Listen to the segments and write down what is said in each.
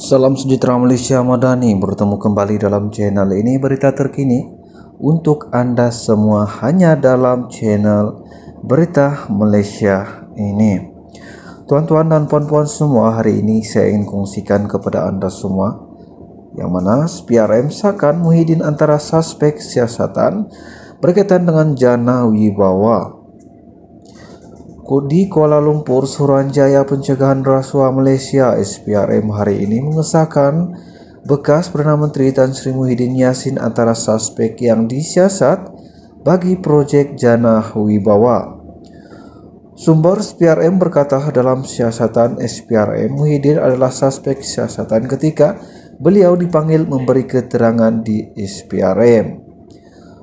Salam sejahtera Malaysia Madani bertemu kembali dalam channel ini berita terkini untuk Anda semua hanya dalam channel berita Malaysia ini. Tuan-tuan dan puan-puan semua hari ini saya ingin kongsikan kepada Anda semua yang mana PRM sakan Muhyiddin antara suspek siasatan berkaitan dengan Jana Wibawa di Kuala Lumpur, Suranjaya Pencegahan Rasuah Malaysia SPRM hari ini mengesahkan bekas Perdana Menteri Tan Sri Muhyiddin Yassin antara suspek yang disiasat bagi projek Janah Wibawa. Sumber SPRM berkata dalam siasatan SPRM Muhyiddin adalah suspek siasatan ketika beliau dipanggil memberi keterangan di SPRM.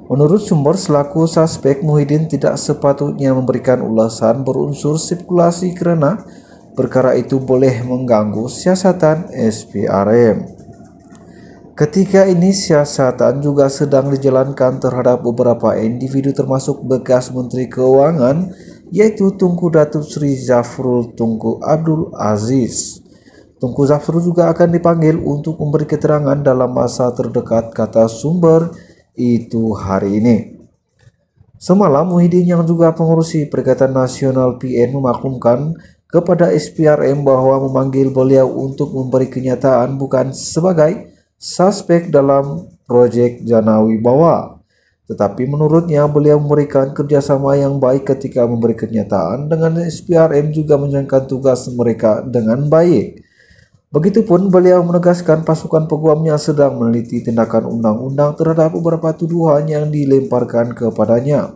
Menurut sumber selaku suspek Muhyiddin tidak sepatutnya memberikan ulasan berunsur spekulasi karena perkara itu boleh mengganggu siasatan SPRM. Ketika ini siasatan juga sedang dijalankan terhadap beberapa individu termasuk bekas Menteri Keuangan yaitu Tungku Datuk Sri Zafrul Tungku Abdul Aziz. Tungku Zafrul juga akan dipanggil untuk memberi keterangan dalam masa terdekat kata sumber itu hari ini. Semalam Muhyiddin yang juga pengurusi Perikatan Nasional PN memaklumkan kepada SPRM bahwa memanggil beliau untuk memberi kenyataan bukan sebagai suspek dalam proyek Janawi Bawa. Tetapi menurutnya beliau memberikan kerjasama yang baik ketika memberi kenyataan dengan SPRM juga menjalankan tugas mereka dengan baik. Begitupun beliau menegaskan pasukan peguamnya sedang meneliti tindakan undang-undang terhadap beberapa tuduhan yang dilemparkan kepadanya.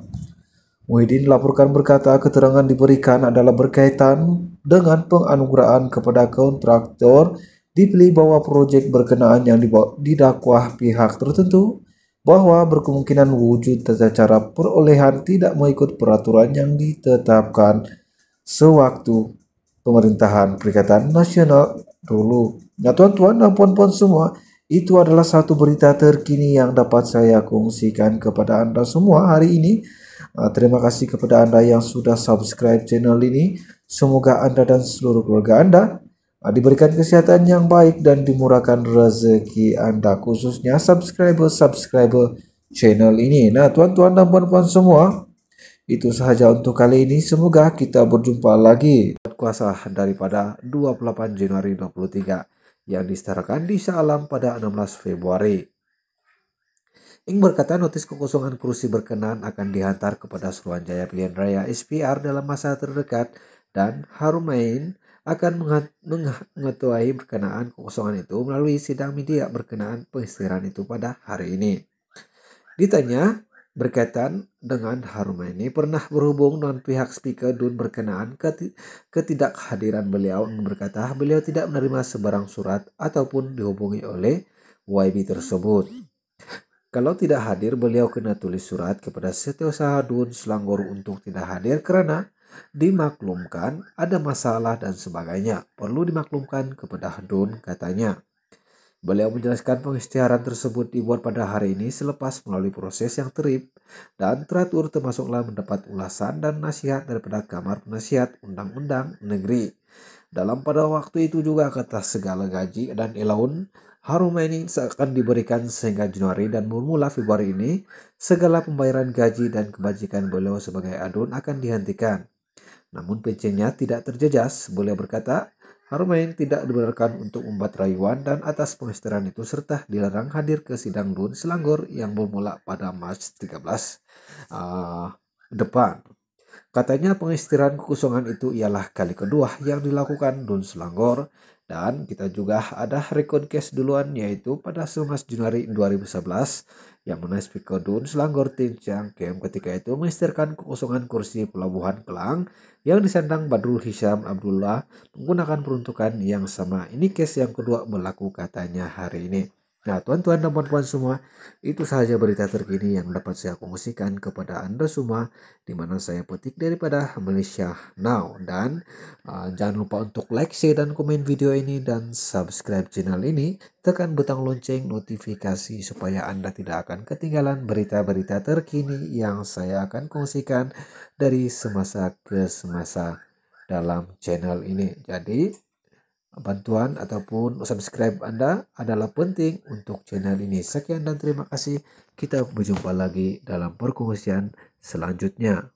Muhyiddin laporkan berkata keterangan diberikan adalah berkaitan dengan penganugerahan kepada kontraktor dipilih bahwa projek berkenaan yang didakwa pihak tertentu bahwa berkemungkinan wujud tata cara perolehan tidak mengikut peraturan yang ditetapkan sewaktu pemerintahan Perikatan Nasional dulu. Ya tuan-tuan dan puan-puan semua, itu adalah satu berita terkini yang dapat saya kongsikan kepada Anda semua hari ini. Ah, terima kasih kepada Anda yang sudah subscribe channel ini. Semoga Anda dan seluruh keluarga Anda ah, diberikan kesehatan yang baik dan dimurahkan rezeki Anda khususnya subscriber-subscriber channel ini. Nah, tuan-tuan dan puan-puan semua, itu sahaja untuk kali ini. Semoga kita berjumpa lagi kuasa daripada 28 Januari 23 yang disetarakan di Shah pada 16 Februari. Ing berkata notis kekosongan kursi berkenan akan dihantar kepada Jaya Pilihan Raya SPR dalam masa terdekat dan Harumain akan mengetuai berkenaan kekosongan itu melalui sidang media berkenaan pengistirahan itu pada hari ini. Ditanya, berkaitan dengan ini pernah berhubung dengan pihak speaker Dun berkenaan ketidakhadiran beliau dan berkata beliau tidak menerima sebarang surat ataupun dihubungi oleh YB tersebut. Kalau tidak hadir, beliau kena tulis surat kepada setiausaha Dun Selangor untuk tidak hadir kerana dimaklumkan ada masalah dan sebagainya. Perlu dimaklumkan kepada Dun katanya. Beliau menjelaskan pengistiharan tersebut dibuat pada hari ini selepas melalui proses yang terip dan teratur termasuklah mendapat ulasan dan nasihat daripada Kamar Penasihat Undang-Undang Negeri. Dalam pada waktu itu juga kata segala gaji dan elaun ini seakan diberikan sehingga Januari dan mula Februari ini segala pembayaran gaji dan kebajikan beliau sebagai adun akan dihentikan. Namun pencengnya tidak terjejas, beliau berkata, Harumain tidak dibenarkan untuk membuat rayuan dan atas pengistiran itu serta dilarang hadir ke sidang Dun Selangor yang bermula pada Maret 13 uh, depan. Katanya pengistiran kekosongan itu ialah kali kedua yang dilakukan Dun Selangor dan kita juga ada record case duluan yaitu pada 11 Januari 2011 yang mana Speaker Dun Selangor Tin Chiang Kem ketika itu mengistirkan kekosongan kursi pelabuhan Kelang yang disandang Badrul Hisham Abdullah menggunakan peruntukan yang sama. Ini case yang kedua berlaku katanya hari ini. Nah, tuan-tuan dan puan-puan semua, itu saja berita terkini yang dapat saya kongsikan kepada Anda semua, di mana saya petik daripada Malaysia Now. Dan uh, jangan lupa untuk like, share, dan komen video ini, dan subscribe channel ini. Tekan butang lonceng notifikasi supaya Anda tidak akan ketinggalan berita-berita terkini yang saya akan kongsikan dari semasa ke semasa dalam channel ini. Jadi, bantuan ataupun subscribe Anda adalah penting untuk channel ini. Sekian dan terima kasih. Kita berjumpa lagi dalam perkongsian selanjutnya.